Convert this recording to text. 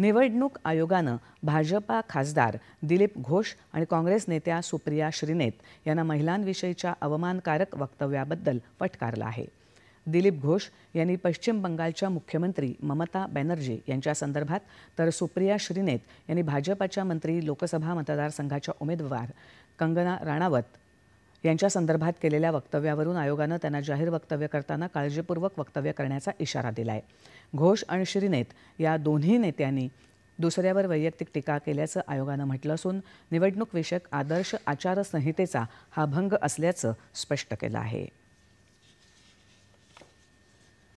निवडणूक आयोगानं भाजपा खासदार दिलीप घोष आणि काँग्रेस नेत्या सुप्रिया श्रीनेत यांना महिलांविषयीच्या अवमानकारक वक्तव्याबद्दल फटकारलं आहे दिलीप घोष यांनी पश्चिम बंगालच्या मुख्यमंत्री ममता बॅनर्जी यांच्या संदर्भात तर सुप्रिया श्रीनेत यांनी भाजपाच्या मंत्री लोकसभा मतदारसंघाच्या उमेदवार कंगना राणावत यांच्या संदर्भात केलेल्या वक्तव्यावरून आयोगानं त्यांना जाहीर वक्तव्य करताना काळजीपूर्वक वक्तव्य करण्याचा इशारा दिला आहे घोष आणि श्रीनेत या दोन्ही नेत्यांनी दुसऱ्यावर वैयक्तिक टीका केल्याचं आयोगानं म्हटलं असून निवडणूक विषयक आदर्श आचारसंहितेचा हा भंग असल्याचं स्पष्ट केलं आहे